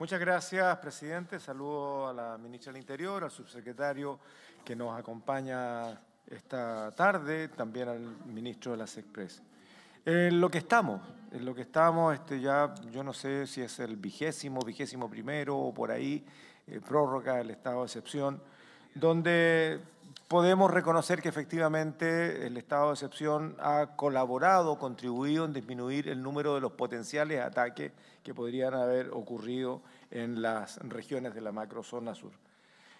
Muchas gracias, presidente. Saludo a la ministra del Interior, al subsecretario que nos acompaña esta tarde, también al ministro de las Express. En lo que estamos, en lo que estamos, este, ya yo no sé si es el vigésimo, vigésimo primero o por ahí, eh, prórroga del estado de excepción, donde podemos reconocer que efectivamente el estado de excepción ha colaborado, contribuido en disminuir el número de los potenciales ataques que podrían haber ocurrido en las regiones de la macrozona sur.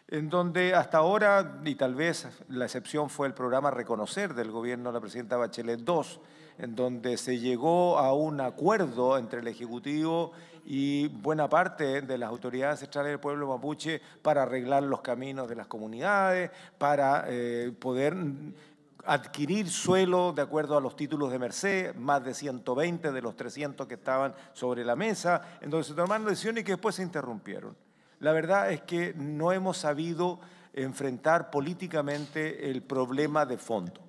En donde hasta ahora, y tal vez la excepción fue el programa Reconocer del gobierno de la presidenta Bachelet II, en donde se llegó a un acuerdo entre el Ejecutivo y buena parte de las autoridades ancestrales del pueblo mapuche para arreglar los caminos de las comunidades, para eh, poder adquirir suelo de acuerdo a los títulos de merced, más de 120 de los 300 que estaban sobre la mesa, entonces se tomaron decisiones y que después se interrumpieron. La verdad es que no hemos sabido enfrentar políticamente el problema de fondo.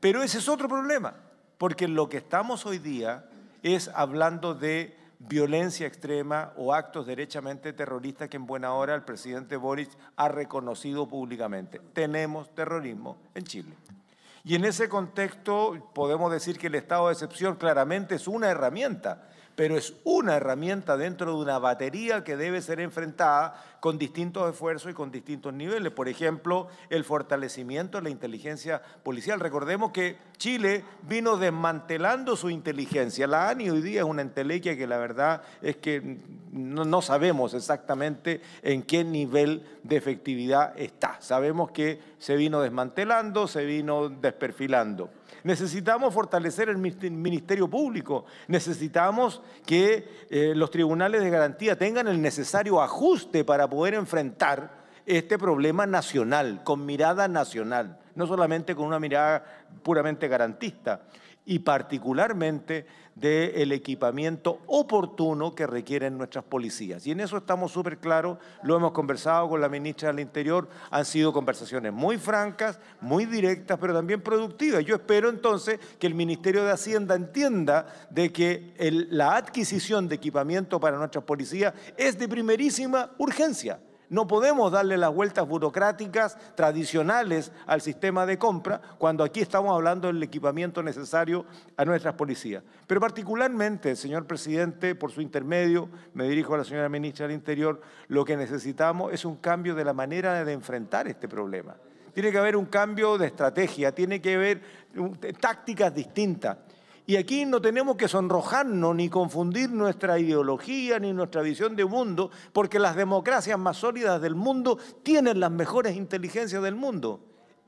Pero ese es otro problema porque lo que estamos hoy día es hablando de violencia extrema o actos derechamente terroristas que en buena hora el presidente Boric ha reconocido públicamente. Tenemos terrorismo en Chile. Y en ese contexto podemos decir que el estado de excepción claramente es una herramienta, pero es una herramienta dentro de una batería que debe ser enfrentada con distintos esfuerzos y con distintos niveles. Por ejemplo, el fortalecimiento de la inteligencia policial. Recordemos que Chile vino desmantelando su inteligencia. La ANI hoy día es una entelequia que la verdad es que no, no sabemos exactamente en qué nivel de efectividad está. Sabemos que se vino desmantelando, se vino desperfilando. Necesitamos fortalecer el ministerio público. Necesitamos que eh, los tribunales de garantía tengan el necesario ajuste para poder enfrentar este problema nacional, con mirada nacional no solamente con una mirada puramente garantista, y particularmente del equipamiento oportuno que requieren nuestras policías. Y en eso estamos súper claros, lo hemos conversado con la ministra del Interior, han sido conversaciones muy francas, muy directas, pero también productivas. Yo espero entonces que el Ministerio de Hacienda entienda de que la adquisición de equipamiento para nuestras policías es de primerísima urgencia no podemos darle las vueltas burocráticas tradicionales al sistema de compra cuando aquí estamos hablando del equipamiento necesario a nuestras policías. Pero particularmente, señor presidente, por su intermedio, me dirijo a la señora ministra del Interior, lo que necesitamos es un cambio de la manera de enfrentar este problema. Tiene que haber un cambio de estrategia, tiene que haber tácticas distintas. Y aquí no tenemos que sonrojarnos ni confundir nuestra ideología ni nuestra visión de mundo, porque las democracias más sólidas del mundo tienen las mejores inteligencias del mundo.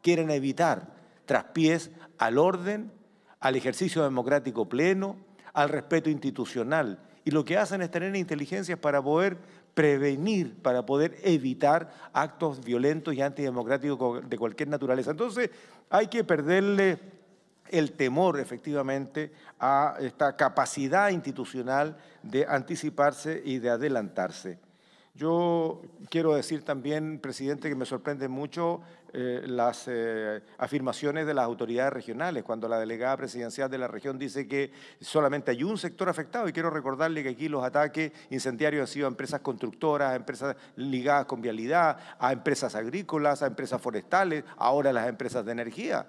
Quieren evitar traspiés al orden, al ejercicio democrático pleno, al respeto institucional. Y lo que hacen es tener inteligencias para poder prevenir, para poder evitar actos violentos y antidemocráticos de cualquier naturaleza. Entonces, hay que perderle el temor efectivamente a esta capacidad institucional de anticiparse y de adelantarse. Yo quiero decir también, presidente, que me sorprende mucho eh, las eh, afirmaciones de las autoridades regionales, cuando la delegada presidencial de la región dice que solamente hay un sector afectado, y quiero recordarle que aquí los ataques incendiarios han sido a empresas constructoras, a empresas ligadas con vialidad, a empresas agrícolas, a empresas forestales, ahora las empresas de energía.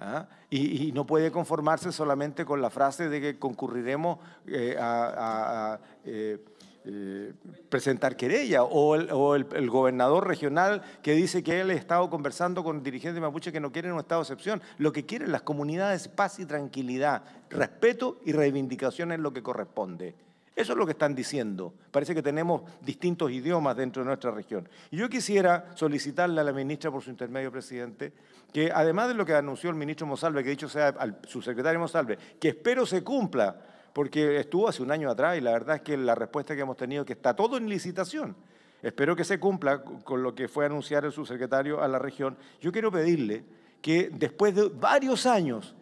¿ah? Y, no puede conformarse solamente con la frase de que concurriremos eh, a, eh, eh, presentar querella o, el, gobernador regional que dice que él ha estado conversando con dirigentes mapuche que no quieren un estado de excepción. Lo que quieren las comunidades es paz y tranquilidad, respeto y reivindicación en lo que corresponde. Eso es lo que están diciendo. Parece que tenemos distintos idiomas dentro de nuestra región. Y yo quisiera solicitarle a la ministra, por su intermedio, presidente, que además de lo que anunció el ministro Monsalve, que dicho sea al subsecretario Monsalve, que espero se cumpla, porque estuvo hace un año atrás y la verdad es que la respuesta que hemos tenido es que está todo en licitación. Espero que se cumpla con lo que fue anunciar el subsecretario a la región. Yo quiero pedirle que después de varios años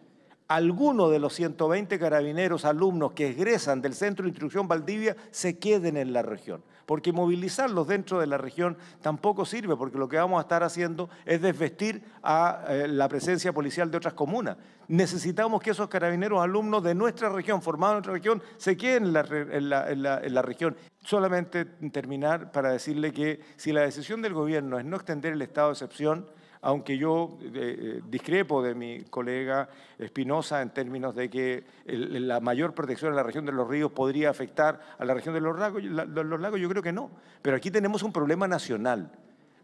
algunos de los 120 carabineros alumnos que egresan del Centro de Instrucción Valdivia se queden en la región. Porque movilizarlos dentro de la región tampoco sirve, porque lo que vamos a estar haciendo es desvestir a eh, la presencia policial de otras comunas. Necesitamos que esos carabineros alumnos de nuestra región, formados en nuestra región, se queden en la región. Solamente terminar para decirle que si la decisión del gobierno es no extender el estado de excepción, aunque yo eh, eh, discrepo de mi colega Espinosa en términos de que la mayor protección de la región de los ríos podría afectar a la región de los los lagos yo creo que no. Pero aquí tenemos un problema nacional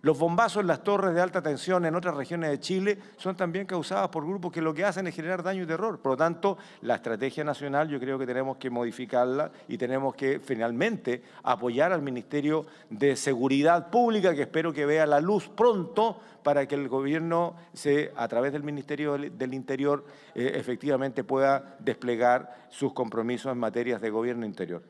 los bombazos en las torres de alta tensión en otras regiones de Chile son también causadas por grupos que lo que hacen es generar daño y terror. Por lo tanto, la estrategia nacional yo creo que tenemos que modificarla y tenemos que finalmente apoyar al Ministerio de Seguridad Pública, que espero que vea la luz pronto para que el gobierno, se, a través del Ministerio del Interior, eh, efectivamente pueda desplegar sus compromisos en materias de gobierno interior.